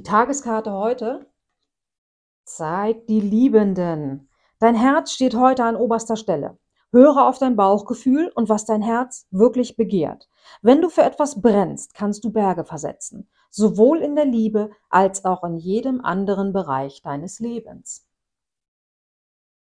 Die Tageskarte heute zeigt die Liebenden. Dein Herz steht heute an oberster Stelle. Höre auf dein Bauchgefühl und was dein Herz wirklich begehrt. Wenn du für etwas brennst, kannst du Berge versetzen, sowohl in der Liebe als auch in jedem anderen Bereich deines Lebens.